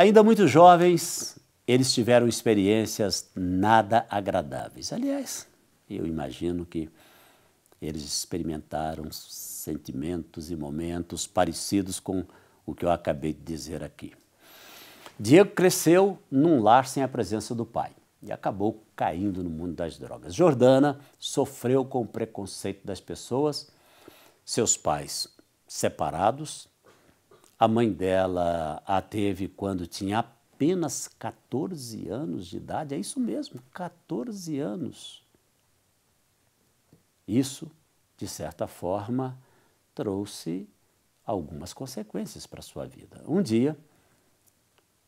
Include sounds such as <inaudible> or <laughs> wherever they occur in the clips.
Ainda muito jovens, eles tiveram experiências nada agradáveis. Aliás, eu imagino que eles experimentaram sentimentos e momentos parecidos com o que eu acabei de dizer aqui. Diego cresceu num lar sem a presença do pai e acabou caindo no mundo das drogas. Jordana sofreu com o preconceito das pessoas, seus pais separados, a mãe dela a teve quando tinha apenas 14 anos de idade. É isso mesmo, 14 anos. Isso, de certa forma, trouxe algumas consequências para sua vida. Um dia,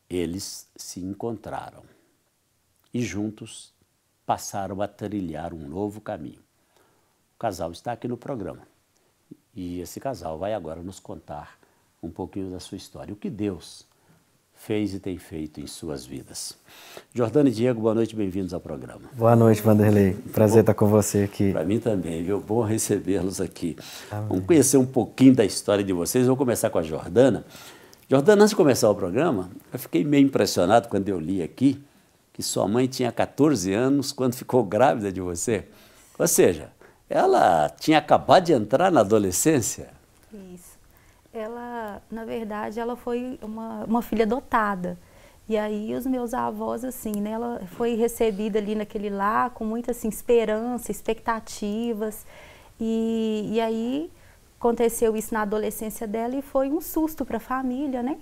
eles se encontraram e juntos passaram a trilhar um novo caminho. O casal está aqui no programa e esse casal vai agora nos contar um pouquinho da sua história, o que Deus fez e tem feito em suas vidas. Jordana e Diego, boa noite, bem-vindos ao programa. Boa noite, Vanderlei. Prazer Bom, estar com você aqui. Para mim também, viu? Bom recebê-los aqui. Amém. Vamos conhecer um pouquinho da história de vocês. Vou começar com a Jordana. Jordana, antes de começar o programa, eu fiquei meio impressionado quando eu li aqui que sua mãe tinha 14 anos quando ficou grávida de você. Ou seja, ela tinha acabado de entrar na adolescência. Isso na verdade, ela foi uma, uma filha adotada. E aí os meus avós, assim, né, ela foi recebida ali naquele lá com muita assim, esperança, expectativas. E, e aí aconteceu isso na adolescência dela e foi um susto para a família, né?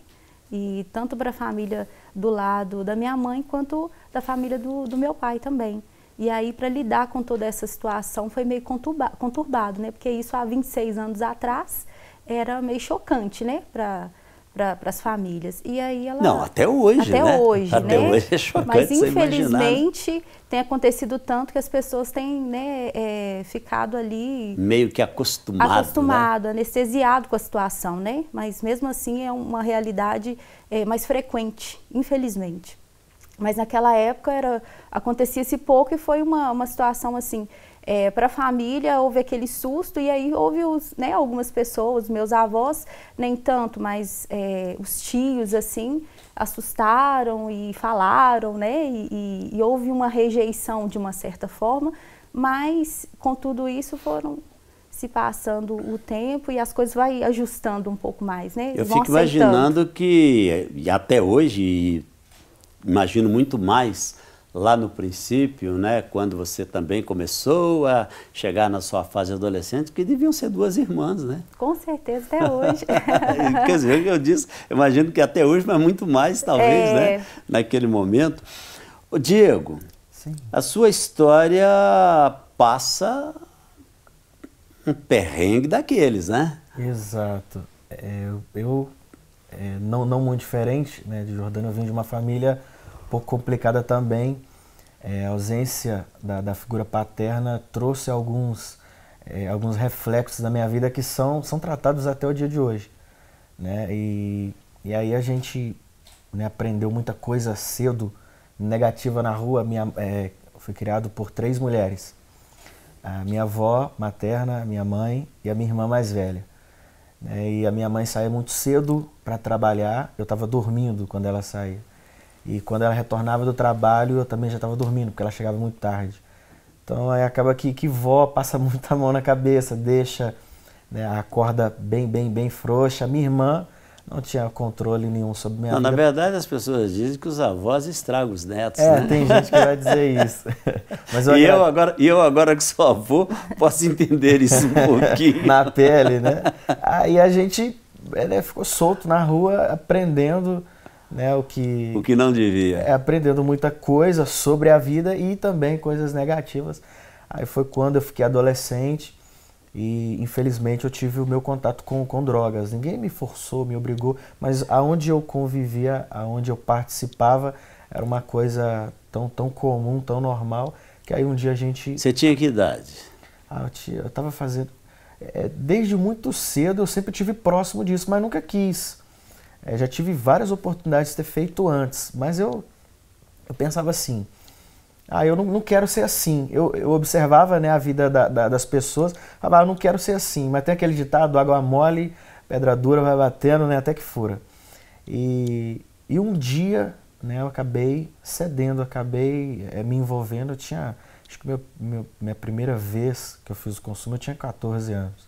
E tanto para a família do lado da minha mãe quanto da família do, do meu pai também. E aí, para lidar com toda essa situação, foi meio conturba, conturbado, né? Porque isso há 26 anos atrás, era meio chocante, né, para para as famílias. E aí ela Não, até hoje, até né? Hoje, até né? hoje é chocante Mas infelizmente tem acontecido tanto que as pessoas têm né, é, ficado ali meio que acostumado, né? acostumado, né? anestesiado com a situação, né? Mas mesmo assim é uma realidade é, mais frequente, infelizmente. Mas naquela época era acontecia esse pouco e foi uma, uma situação assim é, para a família houve aquele susto e aí houve os, né, algumas pessoas, meus avós nem tanto, mas é, os tios assim assustaram e falaram, né? E, e, e houve uma rejeição de uma certa forma, mas com tudo isso foram se passando o tempo e as coisas vai ajustando um pouco mais, né? Eu Vão fico aceitando. imaginando que até hoje, imagino muito mais lá no princípio, né, quando você também começou a chegar na sua fase adolescente, que deviam ser duas irmãs, né? Com certeza, até <laughs> hoje. Quer dizer, eu disse, imagino que até hoje, mas muito mais talvez, né, é... né, naquele momento. O Diego, Sim. a sua história passa um perrengue daqueles, né? Exato. É, eu, eu é, não, não muito diferente né, de Jordana, eu vim de uma família pouco complicada também. É, a ausência da, da, figura paterna trouxe alguns, é, alguns reflexos da minha vida que são, são tratados até o dia de hoje. Né? E, e aí a gente né, aprendeu muita coisa cedo negativa na rua. Minha, é, fui criado por três mulheres: a minha avó materna, a minha mãe e a minha irmã mais velha. Né? E a minha mãe saía muito cedo para trabalhar, eu estava dormindo quando ela saía. E quando ela retornava do trabalho, eu também já estava dormindo, porque ela chegava muito tarde. Então aí acaba que, que vó passa <laughs> muita mão na cabeça, deixa né, a corda bem, bem, bem frouxa. Minha irmã não tinha controle nenhum sobre minha não, vida. Na verdade, as pessoas dizem que os avós estragam os netos. É, né? tem gente que vai dizer <laughs> isso. <laughs> Mas eu e, eu agora, e eu agora que sou avô, posso entender isso um pouquinho. na pele, né? Aí a gente né, ficou solto na rua, aprendendo né? O que, o que não devia. É, aprendendo muita coisa sobre a vida e também coisas negativas. Aí foi quando eu fiquei adolescente e infelizmente eu tive o meu contato com, com drogas. Ninguém me forçou, me obrigou, mas aonde eu convivia, aonde eu participava, era uma coisa tão, tão comum, tão normal, que aí um dia a gente. Você tinha que idade? Ah, eu, tinha, eu tava fazendo. É, desde muito cedo eu sempre tive próximo disso, mas nunca quis. É, já tive várias oportunidades de ter feito antes, mas eu, eu pensava assim, ah, eu não, não quero ser assim. Eu, eu observava né, a vida da, da, das pessoas, falava, ah, eu não quero ser assim. Mas tem aquele ditado, água mole, pedra dura, vai batendo, né, até que fura. E, e um dia né, eu acabei cedendo, acabei é, me envolvendo. Eu tinha, acho que meu, meu, minha primeira vez que eu fiz o consumo, eu tinha 14 anos.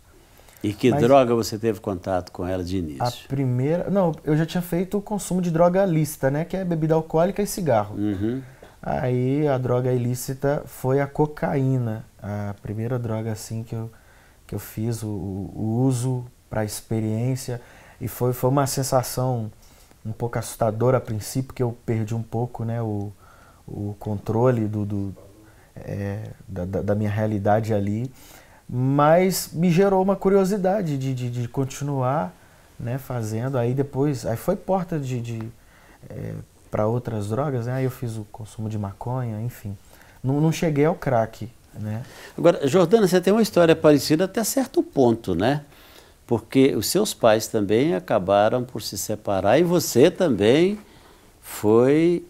E que Mas droga você teve contato com ela de início? A primeira. Não, eu já tinha feito o consumo de droga lícita, né? Que é bebida alcoólica e cigarro. Uhum. Aí a droga ilícita foi a cocaína. A primeira droga assim que eu, que eu fiz o, o uso para experiência. E foi, foi uma sensação um pouco assustadora a princípio, que eu perdi um pouco né, o, o controle do, do é, da, da minha realidade ali mas me gerou uma curiosidade de, de, de continuar né, fazendo. Aí depois, aí foi porta de, de é, para outras drogas, né? aí eu fiz o consumo de maconha, enfim. Não, não cheguei ao crack. Né? Agora, Jordana, você tem uma história parecida até certo ponto, né? Porque os seus pais também acabaram por se separar e você também foi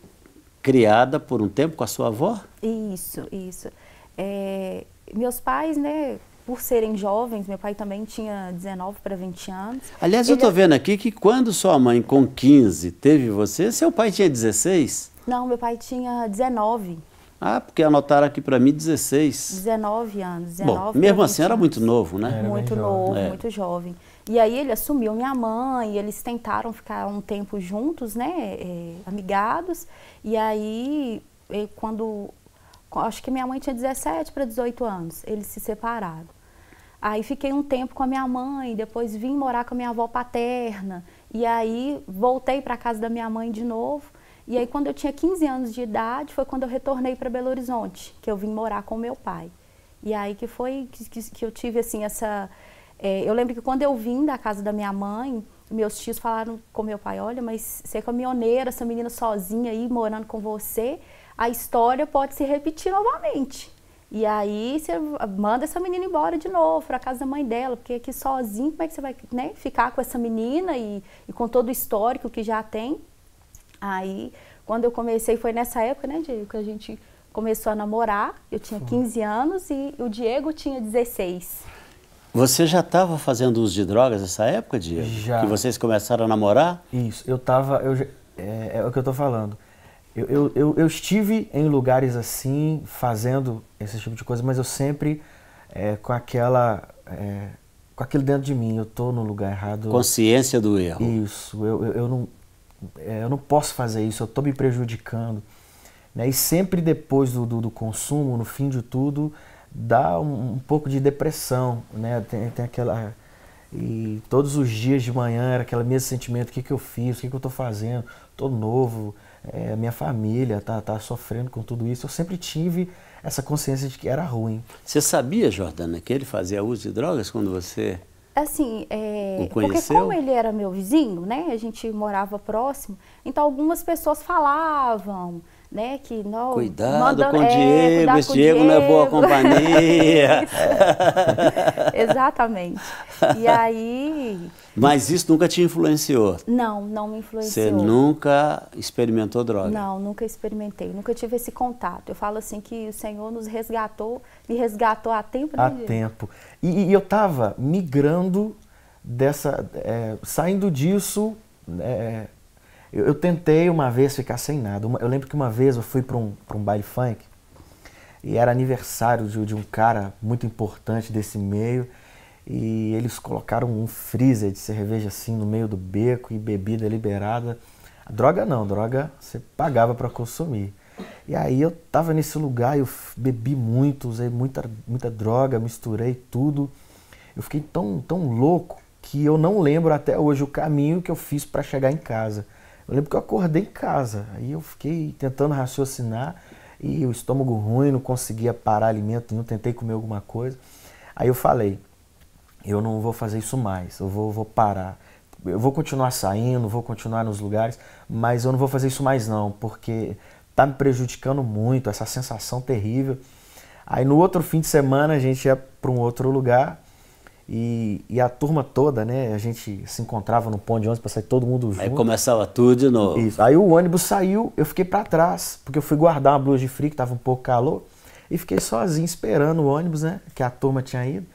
criada por um tempo com a sua avó? Isso, isso. É, meus pais, né, por serem jovens, meu pai também tinha 19 para 20 anos. Aliás, ele... eu estou é vendo aqui que quando sua mãe, com 15, teve você, seu pai tinha 16? Não, meu pai tinha 19. Ah, porque anotaram aqui para mim 16. 19 anos. 19 Bom, mesmo assim anos. era muito novo, né? Era muito novo, é. muito jovem. E aí ele assumiu minha mãe, eles tentaram ficar um tempo juntos, né? É, amigados. E aí, é, quando. Acho que minha mãe tinha 17 para 18 anos, eles se separaram. Aí fiquei um tempo com a minha mãe, depois vim morar com a minha avó paterna. E aí voltei para casa da minha mãe de novo. E aí quando eu tinha 15 anos de idade, foi quando eu retornei para Belo Horizonte, que eu vim morar com meu pai. E aí que foi que, que, que eu tive assim essa é, eu lembro que quando eu vim da casa da minha mãe, meus tios falaram com meu pai, olha, mas você é caminhoneira, essa menina sozinha aí morando com você, a história pode se repetir novamente. E aí você manda essa menina embora de novo para casa da mãe dela, porque aqui sozinho como é que você vai né, ficar com essa menina e, e, com todo o histórico que já tem? Aí, quando eu comecei, foi nessa época, né, Diego, que a gente começou a namorar. Eu tinha 15 anos e o Diego tinha 16. Você já estava fazendo uso de drogas nessa época, Diego? Já. Que vocês começaram a namorar? Isso, eu estava, é, é o que eu estou falando eu, eu, eu, eu estive em lugares assim, fazendo esse tipo de coisa, mas eu sempre é, com aquela. É, com aquilo dentro de mim, eu estou no lugar errado. Consciência do erro. Isso, eu, eu, eu não, é, eu não posso fazer isso, eu estou me prejudicando. Né? E sempre depois do, do, do, consumo, no fim de tudo, dá um, um pouco de depressão, né? Tem, tem, aquela... E todos os dias de manhã era aquele mesmo sentimento, o que, que eu fiz, o que, que eu estou fazendo, estou novo, é, minha família tá, tá sofrendo com tudo isso. Eu sempre tive essa consciência de que era ruim. Você sabia, Jordana, que ele fazia uso de drogas quando você assim, é, porque como ele era meu vizinho, né, a gente morava próximo, então algumas pessoas falavam, né? Que não cuidado com o é, Diego, é, esse Diego, Diego, não é boa companhia. <laughs> Exatamente. E aí. Mas isso nunca te influenciou? Não, não me influenciou. Você nunca experimentou droga? Não, nunca experimentei, nunca tive esse contato. Eu falo assim que o Senhor nos resgatou, me resgatou há tempo. Né, há tempo. E, e eu estava migrando dessa, é, saindo disso. É, eu, eu, tentei uma vez ficar sem nada. eu lembro que uma vez eu fui para um, um baile funk e era aniversário de, de, um cara muito importante desse meio e eles colocaram um freezer de cerveja assim no meio do beco e bebida liberada. Droga não, droga você pagava para consumir. E aí eu tava nesse lugar, eu bebi muito, usei muita, muita droga, misturei tudo. Eu fiquei tão, tão louco que eu não lembro até hoje o caminho que eu fiz para chegar em casa. Eu lembro que eu acordei em casa, aí eu fiquei tentando raciocinar e o estômago ruim, não conseguia parar alimento nenhum, tentei comer alguma coisa. Aí eu falei, eu não vou fazer isso mais, eu vou, vou parar. Eu vou continuar saindo, vou continuar nos lugares, mas eu não vou fazer isso mais não, porque tá me prejudicando muito, essa sensação terrível. Aí no outro fim de semana a gente ia para um outro lugar e, e, a turma toda, né? A gente se encontrava no ponto de ônibus para sair todo mundo junto. Aí começava tudo de novo. Isso. Aí o ônibus saiu, eu fiquei para trás, porque eu fui guardar uma blusa de frio que tava um pouco calor, e fiquei sozinho esperando o ônibus, né? Que a turma tinha ido.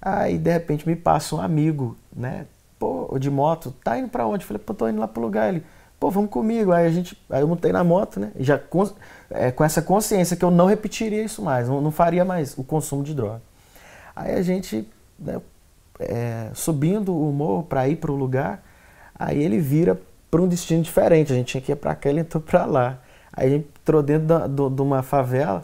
Aí de repente me passa um amigo, né? Pô, de moto, tá indo para onde? Eu falei, pô, tô indo lá pro lugar. Ele, pô, vamos comigo. Aí a gente, aí eu montei na moto, né? Já com, é, com essa consciência que eu não repetiria isso mais, não, não faria mais o consumo de droga. Aí a gente né, é, subindo o morro para ir para o lugar, aí ele vira para um destino diferente. A gente tinha que ir para aquele, entrou para lá. Aí a gente entrou dentro da, do, de uma favela.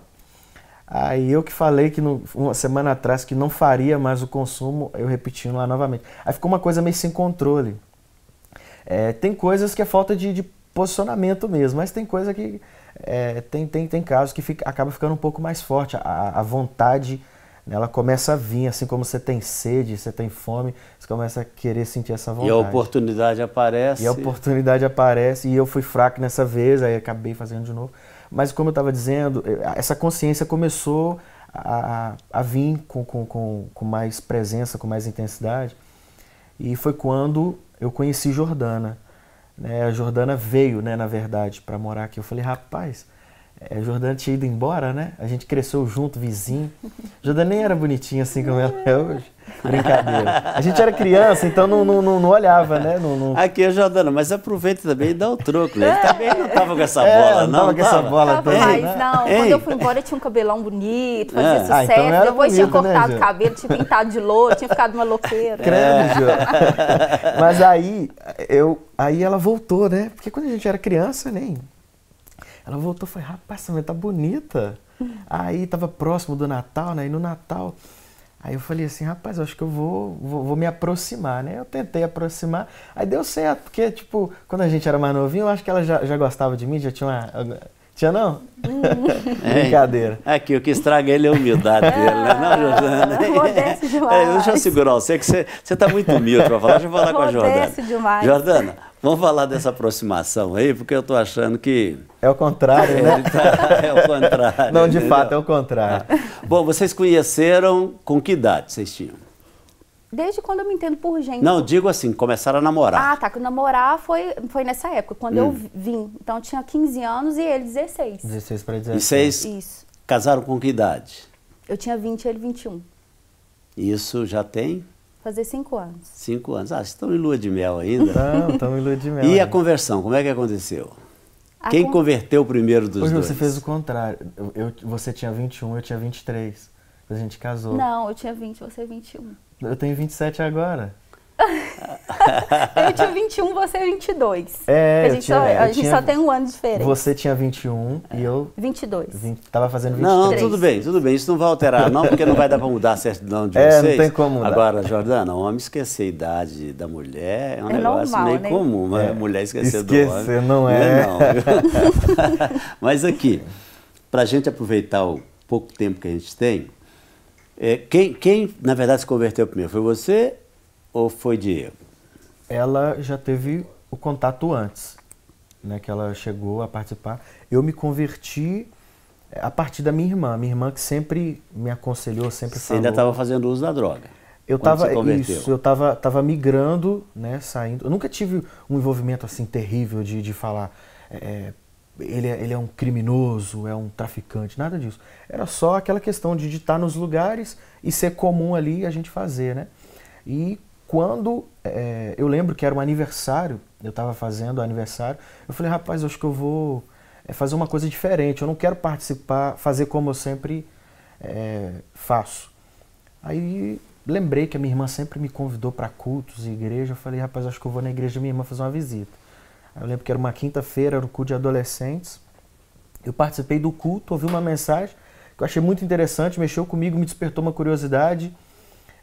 Aí eu que falei que uma semana atrás que não faria mais o consumo, eu repetindo lá novamente. Aí ficou uma coisa meio sem controle. É, tem coisas que é falta de, de, posicionamento mesmo, mas tem coisa que. É, tem, tem, tem casos que fica, acaba ficando um pouco mais forte a, a vontade ela começa a vir, assim como você tem sede, você tem fome, você começa a querer sentir essa vontade. E a oportunidade aparece. E a oportunidade aparece, e eu fui fraco nessa vez, aí acabei fazendo de novo. Mas como eu estava dizendo, eh, essa consciência começou a, a, vir com, com, com, com mais presença, com mais intensidade, e foi quando eu conheci Jordana. Né? A Jordana veio, né, na verdade, para morar aqui. Eu falei, rapaz, é, Jordana tinha ido embora, né? A gente cresceu junto, vizinho. Jordana nem era bonitinha assim como ela é hoje. Brincadeira. A gente era criança, então não, não, não, olhava, né? Não, não... Aqui, é Jordana, mas aproveita também e dá o troco. Né? Ele também não tava com essa é, bola, não. Não tava com essa bola também. Mas né? não, Ei. quando eu fui embora, eu tinha um cabelão bonito, fazia é. sucesso. Ah, então Depois bonito, tinha né, cortado né, o cabelo, tinha pintado de louro, tinha ficado uma louqueira. Credo, é. Mas aí, eu, aí ela voltou, né? Porque quando a gente era criança, nem ela voltou e falou, rapaz, essa mulher tá bonita. Aí tava próximo do Natal, né? E no Natal, aí eu falei assim, rapaz, eu acho que eu vou, vou, vou, me aproximar, né? Eu tentei aproximar, aí deu certo, porque, tipo, quando a gente era mais novinho, eu acho que ela já, já gostava de mim, já tinha uma... Tinha não? Hum. <laughs> É, Brincadeira. É que o que estraga ele é a humildade dele, né? Não, é, Jordana? É, deixa eu segurar você, que você está muito humilde para falar. Deixa eu falar com a Jordana. demais. Jordana, Vamos falar dessa aproximação aí, porque eu estou achando que. É o contrário, né? é, tá, é o contrário. Não, de fato, é o contrário. Ah. <laughs> Bom, vocês conheceram com que idade vocês tinham? Desde quando eu me entendo por gente. Não, digo assim, começaram a namorar. Ah, tá. Que namorar foi, foi nessa época, quando hum. eu vim. Então eu tinha 15 anos e ele 16. 16 para 16. E vocês Isso. casaram com que idade? Eu tinha 20 e ele 21. Isso já tem? Fazer cinco anos. Cinco anos. Ah, vocês estão em lua de mel ainda? Estamos, estamos em lua de mel. E ainda. a conversão, como é que aconteceu? A Quem con... converteu primeiro dos Hoje dois? Você fez o contrário. Eu, eu, você tinha 21, eu tinha 23. A gente casou. Não, eu tinha 20, você é 21. Eu tenho 27 agora. <laughs> eu tinha 21, você 22. É, é a gente, tinha, só, a gente tinha, só tem um ano diferente. Você tinha 21 é. e eu. 22. 20, tava fazendo 23. Não, tudo bem, tudo bem. Isso não vai alterar, não, porque não vai dar para mudar a certidão de é, vocês. Não tem como mudar. Agora, Jordana, homem esquecer a idade da mulher é um é negócio normal, meio né? comum. Mas é. Mulher esquecer, esquecer do homem. Esquecer não é. Não. É <laughs> mas aqui, para a gente aproveitar o pouco tempo que a gente tem, é, quem, quem, na verdade, se converteu primeiro? Foi você ou foi Diego? Ela já teve o contato antes, né, que ela chegou a participar. Eu me converti eh, a partir da minha irmã, minha irmã que sempre me aconselhou, sempre Você falou. Você ainda estava fazendo uso da droga? Eu estava isso, eu estava tava migrando, né, saindo. Eu nunca tive um envolvimento assim terrível de, de falar eh, eh, é, ele, ele é um criminoso, é um traficante, nada disso. Era só aquela questão de estar nos lugares e ser comum ali a gente fazer, né? E quando é, eu lembro que era um aniversário, eu estava fazendo aniversário, eu falei, rapaz, acho que eu vou eh, fazer uma coisa diferente, eu não quero participar, fazer como eu sempre é, faço. Aí lembrei que a minha irmã sempre me convidou para cultos e igreja, eu falei, rapaz, acho que eu vou na igreja da minha irmã fazer uma visita. Aí eu lembro que era uma quinta-feira, era o culto de adolescentes, eu participei do culto, ouvi uma mensagem que eu achei muito interessante, mexeu comigo, me despertou uma curiosidade,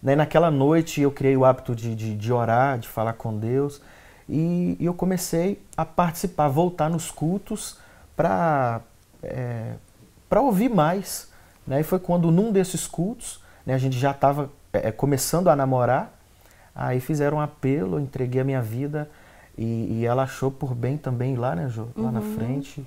né? Naquela noite eu criei o hábito de, de, de orar, de falar com Deus. E, e, eu comecei a participar, voltar nos cultos para é, pra ouvir mais. Né? E foi quando num desses cultos, né, a gente já estava é, é, começando a namorar, aí fizeram um apelo, entreguei a minha vida e, e ela achou por bem também lá, né, Jô? Lá uhum. na frente,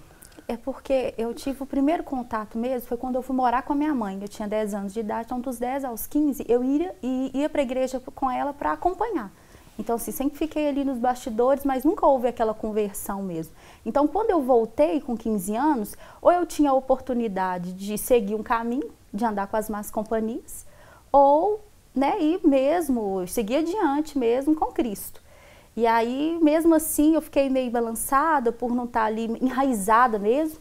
é porque eu tive o primeiro contato mesmo, foi quando eu fui morar com a minha mãe. Eu tinha 10 anos de idade, então dos 10 aos 15 eu ia, ia para a igreja com ela para acompanhar. Então, assim, sempre fiquei ali nos bastidores, mas nunca houve aquela conversão mesmo. Então, quando eu voltei com 15 anos, ou eu tinha a oportunidade de seguir um caminho, de andar com as más companhias, ou né, ir mesmo, seguir adiante mesmo com Cristo. E aí, mesmo assim, eu fiquei meio balançada por não estar tá ali enraizada mesmo.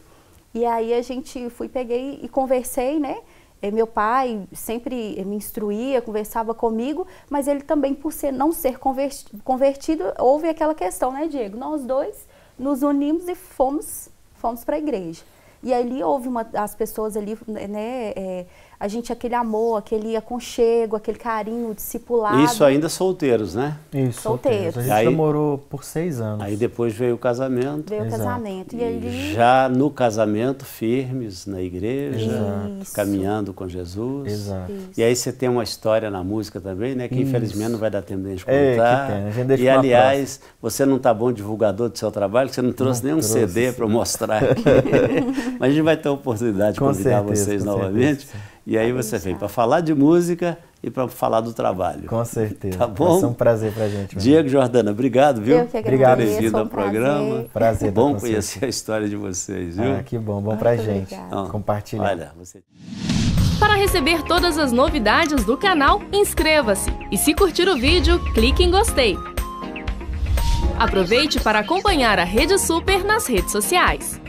E aí a gente fui, peguei e conversei, né? E é, meu pai sempre me instruía, conversava comigo, mas ele também, por ser, não ser convertido, houve aquela questão, né, Diego? Nós dois nos unimos e fomos, fomos para a igreja. E ali houve uma, as pessoas ali, né, é, a gente aquele amor, aquele aconchego, aquele carinho discipulado. Isso ainda solteiros, né? Isso, solteiros. solteiros. A gente aí, namorou por seis anos. Aí depois veio o casamento. Veio o casamento. E, e aí... Já no casamento, firmes na igreja, Exato. caminhando com Jesus. Exato. Isso. E aí você tem uma história na música também, né? Que Isso. infelizmente não vai dar tempo de a gente contar. É, que tem. A gente e aliás, próxima. você não está bom divulgador do seu trabalho, você não trouxe nenhum CD para mostrar aqui. <laughs> Mas a gente vai ter a oportunidade de convidar certeza, vocês novamente. Certeza. E aí você vem para falar de música e para falar do trabalho. Com certeza. Tá bom? Vai ser um prazer para gente. Diego Jordana, obrigado, viu? Eu que obrigado bem vindo ao programa. Prazer. É tá bom conhecer a história de vocês, viu? Ah, que bom, bom para gente. Então, Compartilhe. Olha, você... Para receber todas as novidades do canal, inscreva-se e se curtir o vídeo, clique em gostei. Aproveite para acompanhar a Rede Super nas redes sociais.